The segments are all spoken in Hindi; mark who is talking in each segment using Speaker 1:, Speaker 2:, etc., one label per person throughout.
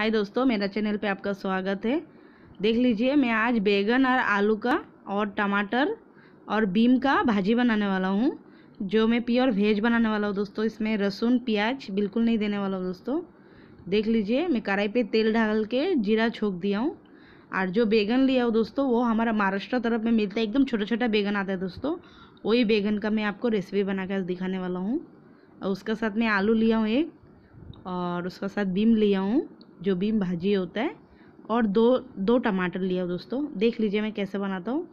Speaker 1: हाय दोस्तों मेरा चैनल पे आपका स्वागत है देख लीजिए मैं आज बैगन और आलू का और टमाटर और बीम का भाजी बनाने वाला हूँ जो मैं प्योर वेज बनाने वाला हूँ दोस्तों इसमें रसून प्याज बिल्कुल नहीं देने वाला हूँ दोस्तों देख लीजिए मैं कढ़ाई पे तेल डाल के जीरा छोंक दिया हूँ और जो बैगन लिया हो दोस्तों वो हमारा महाराष्ट्र तरफ में मिलता है एकदम छोटा छोटा बैगन आता है दोस्तों वही बैगन का मैं आपको रेसिपी बना कर दिखाने वाला हूँ और उसका साथ मैं आलू लिया हूँ एक और उसका साथ बीम लिया हूँ जो बीम भाजी होता है और दो दो टमाटर लिया दोस्तों देख लीजिए मैं कैसे बनाता हूँ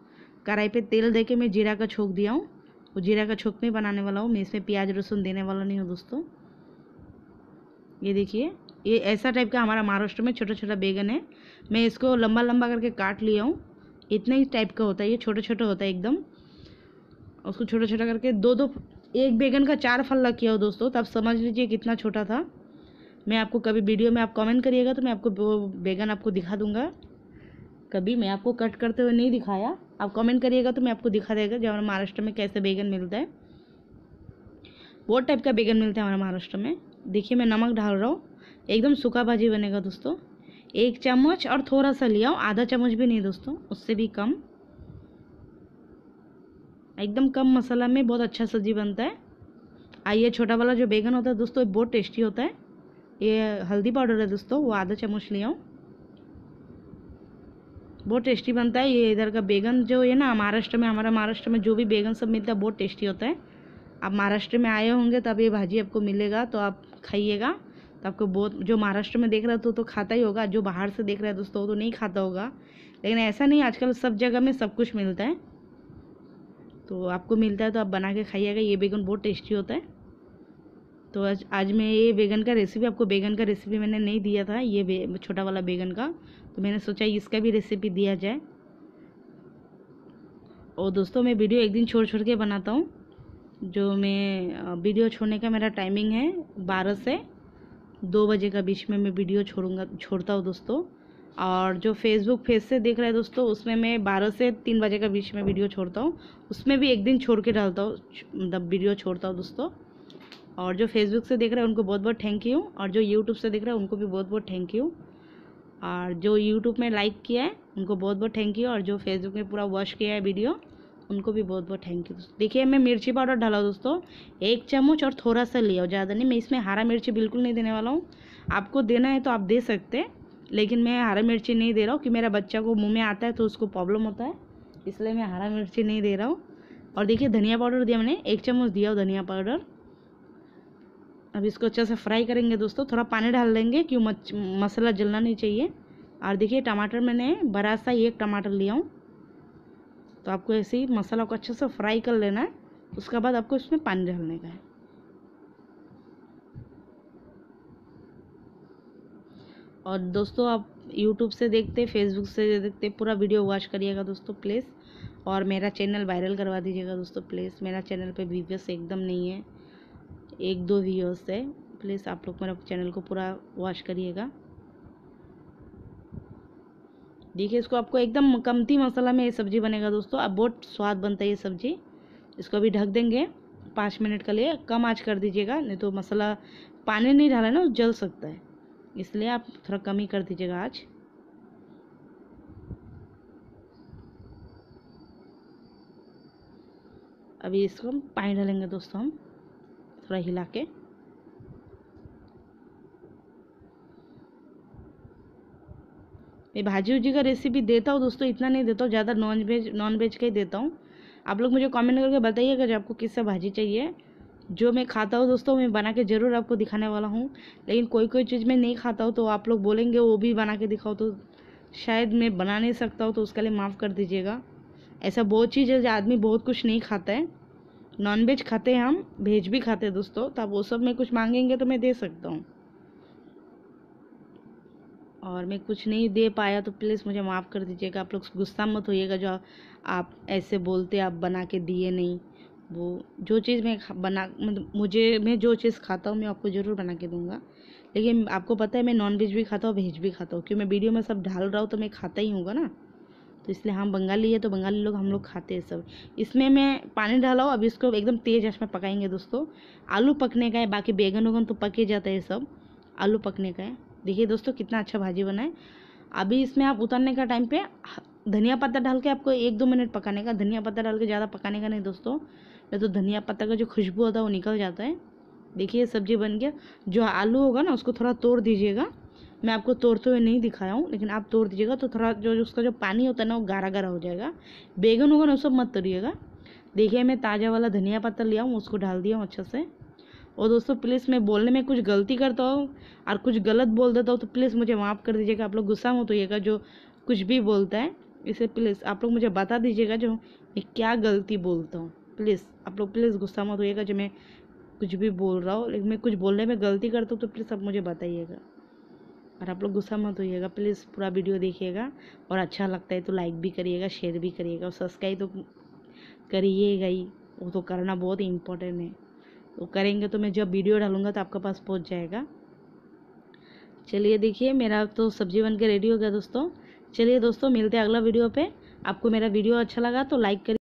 Speaker 1: कढ़ाई पे तेल देके मैं जीरा का छोंक दिया हूँ वो जीरा का छोंक में बनाने वाला हूँ मैं इसमें प्याज लहसुन देने वाला नहीं हूँ दोस्तों ये देखिए ये ऐसा टाइप का हमारा महाराष्ट्र में छोटा छोटा बैगन है मैं इसको लंबा लंबा करके काट लिया हूँ इतने ही टाइप का होता है ये छोटा छोटा होता है एकदम उसको छोटा छोटा करके दो दो एक बैगन का चार फल किया हो दोस्तों तब समझ लीजिए कितना छोटा था मैं आपको कभी वीडियो में आप कमेंट करिएगा तो मैं आपको बैगन आपको दिखा दूंगा कभी मैं आपको कट करते हुए नहीं दिखाया आप कमेंट करिएगा तो मैं आपको दिखा देगा जो हमारे महाराष्ट्र में कैसे बैगन मिलता है बहुत टाइप का बैगन मिलता है हमारे महाराष्ट्र में देखिए मैं नमक डाल रहा हूँ एकदम सूखा भाजी बनेगा दोस्तों एक चम्मच और थोड़ा सा लिया आधा चम्मच भी नहीं दोस्तों उससे भी कम एकदम कम मसाला में बहुत अच्छा सब्जी बनता है आइए छोटा वाला जो बैगन होता है दोस्तों बहुत टेस्टी होता है ये हल्दी पाउडर है दोस्तों वो आधा चम्मच लिया हूँ बहुत टेस्टी बनता है ये इधर का बैगन जो है ना महाराष्ट्र में हमारा महाराष्ट्र में जो भी बैगन सब मिलता है बहुत टेस्टी होता है आप महाराष्ट्र में आए होंगे तब ये भाजी आपको मिलेगा तो आप खाइएगा तो आपको बहुत जो महाराष्ट्र में देख रहा तो तो खाता ही होगा जो बाहर से देख रहा है दोस्तों तो नहीं खाता होगा लेकिन ऐसा नहीं आजकल सब जगह में सब कुछ मिलता है तो आपको मिलता है तो आप बना के खाइएगा ये बैगन बहुत टेस्टी होता है तो आज आज मैं ये बैगन का रेसिपी आपको बैगन का रेसिपी मैंने नहीं दिया था ये छोटा वाला बैगन का तो मैंने सोचा इसका भी रेसिपी दिया जाए और दोस्तों मैं वीडियो एक दिन छोड़ छोड़ के बनाता हूँ जो मैं वीडियो छोड़ने का मेरा टाइमिंग है बारह से दो बजे का बीच में मैं वीडियो छोड़ूंगा छोड़ता हूँ दोस्तों और जो फेसबुक फेज से देख रहे हैं दोस्तों उसमें मैं बारह से तीन बजे का बीच में वीडियो छोड़ता हूँ उसमें भी एक दिन छोड़ के डालता हूँ मतलब वीडियो छोड़ता हूँ दोस्तों और जो फेसबुक से देख रहे हैं उनको बहुत बहुत थैंक यू और जो यूट्यूब से देख रहे हैं उनको भी बहुत बहुत थैंक यू और जो यूट्यूब में लाइक किया है उनको बहुत बहुत थैंक यू और जो फेसबुक में पूरा वॉश किया है वीडियो उनको भी बहुत बहुत थैंक यू देखिए मैं मिर्ची पाउडर डाला दोस्तों एक चम्मच और थोड़ा सा लिया ज़्यादा नहीं मैं इसमें हरा मिर्ची बिल्कुल नहीं देने वाला हूँ आपको देना है तो आप दे सकते लेकिन मैं हरा मिर्ची नहीं दे रहा हूँ कि मेरा बच्चा को मुँह में आता है तो उसको प्रॉब्लम होता है इसलिए मैं हरा मिर्ची नहीं दे रहा हूँ और देखिए धनिया पाउडर दिया मैंने एक चम्मच दिया धनिया पाउडर अब इसको अच्छे से फ्राई करेंगे दोस्तों थोड़ा पानी डाल देंगे क्यों मसाला जलना नहीं चाहिए और देखिए टमाटर मैंने बड़ा सा एक टमाटर लिया हूँ तो आपको ऐसे ही मसाला को अच्छे से फ्राई कर लेना है उसके बाद आपको इसमें पानी डालने का है और दोस्तों आप यूट्यूब से देखते फेसबुक से देखते पूरा वीडियो वॉच करिएगा दोस्तों प्लीज़ और मेरा चैनल वायरल करवा दीजिएगा दोस्तों प्लीज़ मेरा चैनल पे व्यूवर्स एकदम नहीं है एक दो वीडियोस है प्लीज़ आप लोग मेरा चैनल को पूरा वॉश करिएगा देखिए इसको आपको एकदम कमती मसाला में ये सब्ज़ी बनेगा दोस्तों अब बहुत स्वाद बनता है ये सब्ज़ी इसको अभी ढक देंगे पाँच मिनट के लिए कम आँच कर दीजिएगा नहीं तो मसाला पानी नहीं डाला ना जल सकता है इसलिए आप थोड़ा कम ही कर दीजिएगा आज अभी इसको पानी डालेंगे दोस्तों हम थोड़ा हिला के मैं भाजी उजी का रेसिपी देता हूँ दोस्तों इतना नहीं देता हूँ ज़्यादा नॉन वेज नॉन वेज का ही देता हूँ आप लोग मुझे कमेंट करके बताइए अगर आपको किससे भाजी चाहिए जो मैं खाता हूँ दोस्तों मैं बना के ज़रूर आपको दिखाने वाला हूँ लेकिन कोई कोई चीज़ मैं नहीं खाता हूँ तो आप लोग बोलेंगे वो भी बना के दिखाओ तो शायद मैं बना नहीं सकता हूँ तो उसके लिए माफ़ कर दीजिएगा ऐसा बहुत चीज़ है जो आदमी बहुत कुछ नहीं खाता है नॉन वेज खाते हैं हम भेज भी खाते हैं दोस्तों तो आप वो सब में कुछ मांगेंगे तो मैं दे सकता हूँ और मैं कुछ नहीं दे पाया तो प्लीज़ मुझे माफ़ कर दीजिएगा आप लोग गुस्सा मत होइएगा जो आप ऐसे बोलते आप बना के दिए नहीं वो जो चीज़ मैं बना मतलब मुझे मैं जो चीज़ खाता हूँ मैं आपको ज़रूर बना के दूँगा लेकिन आपको पता है मैं नॉन वेज भी खाता हूँ वेज भी खाता हूँ क्योंकि मैं वीडियो में सब डाल रहा हूँ तो मैं खाता ही हूँ ना तो इसलिए हम हाँ, बंगाली है तो बंगाली लोग हम लोग खाते हैं सब इसमें मैं पानी डालाओ अब इसको एकदम तेज आँच में पकाएंगे दोस्तों आलू पकने का है बाकी बैगन वगन तो पके जाता है सब आलू पकने का है देखिए दोस्तों कितना अच्छा भाजी बनाए अभी इसमें आप उतरने का टाइम पे धनिया पत्ता डाल के आपको एक दो मिनट पकाने का धनिया पत्ता डाल के ज़्यादा पकाने का नहीं दोस्तों नहीं तो धनिया पत्ता का जो खुशबू होता है वो निकल जाता है देखिए सब्जी बन गया जो आलू होगा ना उसको थोड़ा तोड़ दीजिएगा मैं आपको तोड़ते हुए नहीं दिखाया हूँ लेकिन आप तोड़ दीजिएगा तो थोड़ा जो उसका जो पानी होता है ना वो गारा गारा हो जाएगा बैगन होगा ना वो सब मत तोड़िएगा देखिए मैं ताज़ा वाला धनिया पत्ता लिया हूँ उसको डाल दिया हूँ अच्छे से और दोस्तों प्लीज़ मैं बोलने में कुछ गलती करता हूँ और कुछ गलत बोल देता हूँ तो प्लीज़ मुझे माफ़ कर दीजिएगा आप लोग गुस्सा मत होइएगा जो कुछ भी बोलता है इसे प्लीज़ आप लोग मुझे बता दीजिएगा जो मैं क्या गलती बोलता हूँ प्लीज़ आप लोग प्लीज़ गुस्सा मत होइएगा जो मैं कुछ भी बोल रहा हूँ लेकिन मैं कुछ बोलने में गलती करता हूँ तो प्लीज़ आप मुझे बताइएगा और आप लोग गुस्सा मत होइएगा प्लीज़ पूरा वीडियो देखिएगा और अच्छा लगता है तो लाइक भी करिएगा शेयर भी करिएगा और सब्सक्राइब तो करिएगा ही वो तो करना बहुत ही इम्पोर्टेंट है तो करेंगे तो मैं जब वीडियो डालूँगा तो आपके पास पहुँच जाएगा चलिए देखिए मेरा तो सब्जी बन के रेडी हो गया दोस्तों चलिए दोस्तों मिलते हैं अगला वीडियो पे आपको मेरा वीडियो अच्छा लगा तो लाइक करिए